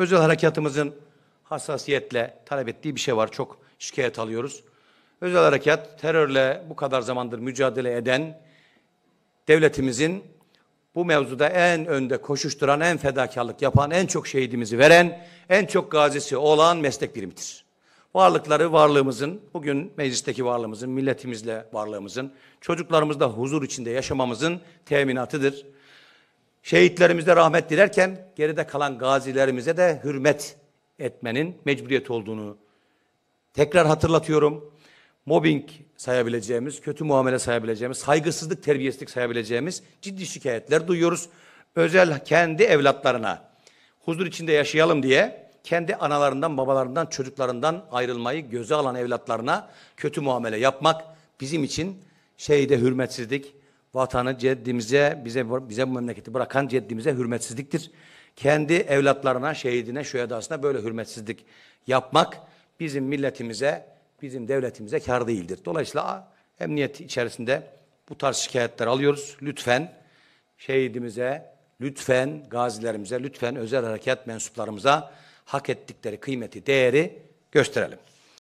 Özel harekatımızın hassasiyetle talep ettiği bir şey var. Çok şikayet alıyoruz. Özel harekat terörle bu kadar zamandır mücadele eden devletimizin bu mevzuda en önde koşuşturan, en fedakarlık yapan, en çok şehidimizi veren, en çok gazisi olan meslek birimidir. Varlıkları varlığımızın, bugün meclisteki varlığımızın, milletimizle varlığımızın, çocuklarımızda huzur içinde yaşamamızın teminatıdır. Şehitlerimize rahmet dilerken geride kalan gazilerimize de hürmet etmenin mecburiyet olduğunu tekrar hatırlatıyorum. Mobbing sayabileceğimiz, kötü muamele sayabileceğimiz, saygısızlık, terbiyesizlik sayabileceğimiz ciddi şikayetler duyuyoruz. Özel kendi evlatlarına huzur içinde yaşayalım diye kendi analarından, babalarından, çocuklarından ayrılmayı göze alan evlatlarına kötü muamele yapmak bizim için şeyde hürmetsizlik, vatanı ceddimize, bize bize bu memleketi bırakan ceddimize hürmetsizliktir. Kendi evlatlarına, şehidine, şühedasına böyle hürmetsizlik yapmak bizim milletimize, bizim devletimize kar değildir. Dolayısıyla emniyet içerisinde bu tarz şikayetler alıyoruz. Lütfen şehidimize, lütfen gazilerimize, lütfen özel harekat mensuplarımıza hak ettikleri kıymeti, değeri gösterelim.